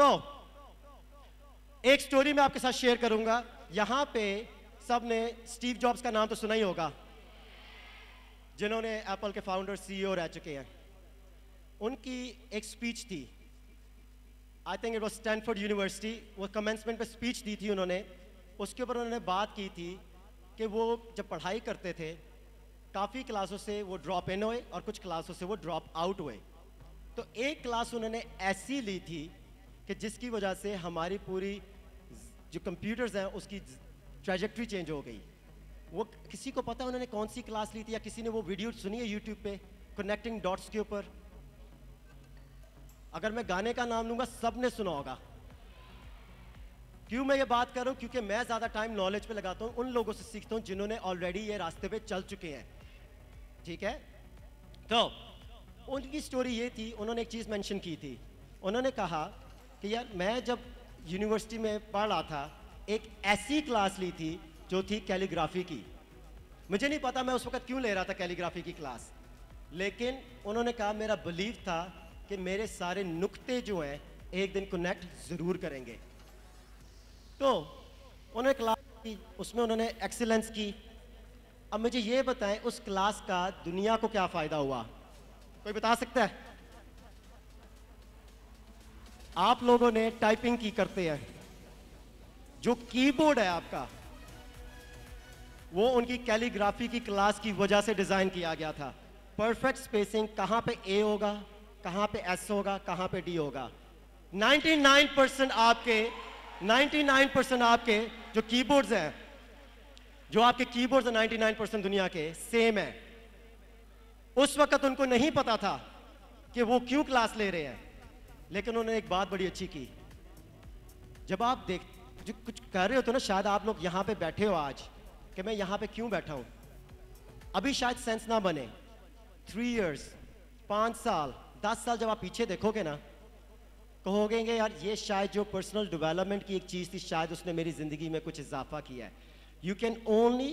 तो एक स्टोरी मैं आपके साथ शेयर करूंगा यहां पे सब ने स्टीव जॉब्स का नाम तो सुना ही होगा जिन्होंने एप्पल के फाउंडर सीईओ e रह चुके हैं उनकी एक स्पीच थी I think it was Stanford University वो कमेंसमेंट पे स्पीच दी थी उन्होंने उसके ऊपर उन्होंने बात की थी कि वो जब पढ़ाई करते थे काफ़ी क्लासों से वो ड्रॉप इन हुए और कुछ क्लासों से वो ड्रॉप आउट हुए तो एक क्लास उन्होंने ऐसी ली थी कि जिसकी वजह से हमारी पूरी जो कंप्यूटर्स हैं उसकी ट्रेजेक्ट्री चेंज हो गई वो किसी को पता उन्होंने कौन सी क्लास ली थी या किसी ने वो वीडियो सुनी है यूट्यूब पे कनेक्टिंग डॉट्स के ऊपर अगर मैं गाने का नाम लूंगा सब ने सुना होगा क्यों मैं ये बात कर रहा हूं क्योंकि मैं ज़्यादा टाइम नॉलेज पे लगाता हूँ उन लोगों से सीखता हूँ जिन्होंने ऑलरेडी ये रास्ते पे चल चुके हैं ठीक है तो उनकी स्टोरी ये थी उन्होंने एक चीज़ मेंशन की थी उन्होंने कहा कि यार मैं जब यूनिवर्सिटी में पढ़ रहा था एक ऐसी क्लास ली थी जो थी कैलीग्राफी की मुझे नहीं पता मैं उस वक्त क्यों ले रहा था कैलीग्राफी की क्लास लेकिन उन्होंने कहा मेरा बिलीव था कि मेरे सारे नुक्ते जो हैं एक दिन कनेक्ट ज़रूर करेंगे तो उन्होंने क्लास की उसमें उन्होंने एक्सीलेंस की अब मुझे ये बताएं उस क्लास का दुनिया को क्या फ़ायदा हुआ कोई बता सकता है आप लोगों ने टाइपिंग की करते हैं जो कीबोर्ड है आपका वो उनकी कैलीग्राफी की क्लास की वजह से डिजाइन किया गया था परफेक्ट स्पेसिंग कहां पे ए होगा कहां पे एस होगा कहां पे डी होगा 99 परसेंट आपके 99 परसेंट आपके जो कीबोर्ड्स हैं जो आपके कीबोर्ड्स हैं 99 परसेंट दुनिया के सेम है उस वक्त उनको नहीं पता था कि वो क्यों क्लास ले रहे हैं लेकिन उन्होंने एक बात बड़ी अच्छी की जब आप देख जो कुछ कह रहे हो तो ना शायद आप लोग यहाँ पे बैठे हो आज कि मैं यहाँ पे क्यों बैठा हूँ अभी शायद सेंस ना बने थ्री इयर्स पाँच साल दस साल जब आप पीछे देखोगे ना कहोगे यार ये शायद जो पर्सनल डेवलपमेंट की एक चीज़ थी शायद उसने मेरी ज़िंदगी में कुछ इजाफा किया है you can only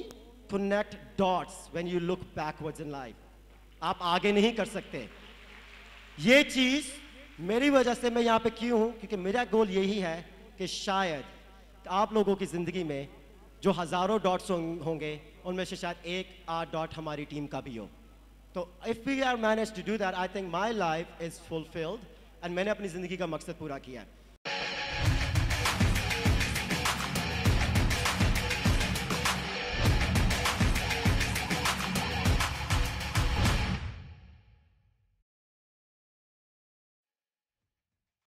connect dots when you look backward in life आप आगे नहीं कर सकते ये चीज़ मेरी वजह से मैं यहाँ पे क्यों हूँ क्योंकि मेरा गोल यही है कि शायद आप लोगों की ज़िंदगी में जो हज़ारों डॉट्स होंगे उनमें से शायद एक आठ डॉट हमारी टीम का भी हो तो if we are manage to do that I think my life is fulfilled and मैंने अपनी ज़िंदगी का मकसद पूरा किया है